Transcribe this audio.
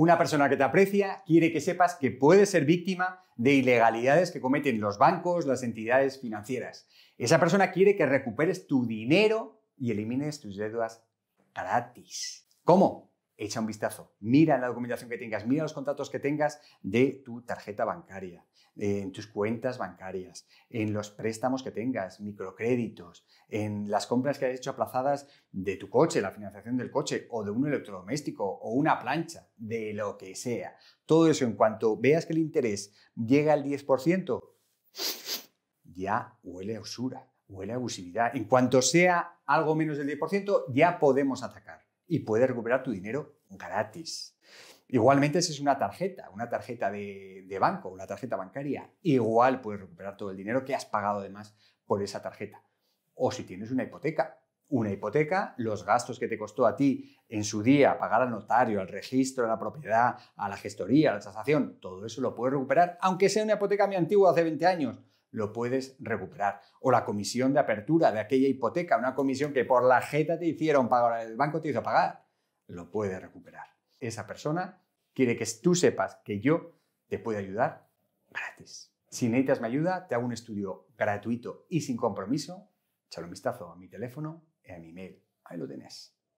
Una persona que te aprecia quiere que sepas que puedes ser víctima de ilegalidades que cometen los bancos, las entidades financieras. Esa persona quiere que recuperes tu dinero y elimines tus deudas gratis. ¿Cómo? echa un vistazo, mira la documentación que tengas, mira los contratos que tengas de tu tarjeta bancaria, en tus cuentas bancarias, en los préstamos que tengas, microcréditos, en las compras que has hecho aplazadas de tu coche, la financiación del coche o de un electrodoméstico o una plancha, de lo que sea. Todo eso en cuanto veas que el interés llega al 10%, ya huele a usura, huele a abusividad. En cuanto sea algo menos del 10%, ya podemos atacar y puedes recuperar tu dinero gratis. Igualmente, si es una tarjeta, una tarjeta de, banco, una tarjeta bancaria, igual puedes recuperar todo el dinero que has pagado además por esa tarjeta. O si tienes una hipoteca. Una hipoteca, los gastos que te costó a ti en su día pagar al notario, al registro de la propiedad, a la gestoría, a la tasación, todo eso lo puedes recuperar, aunque sea una hipoteca muy antigua hace 20 años lo puedes recuperar. O la comisión de apertura de aquella hipoteca, una comisión que por la jeta te hicieron pagar, el banco te hizo pagar, lo puedes recuperar. Esa persona quiere que tú sepas que yo te puedo ayudar gratis. Si necesitas mi ayuda, te hago un estudio gratuito y sin compromiso. Echalo un vistazo a mi teléfono y a mi email. Ahí lo tenés.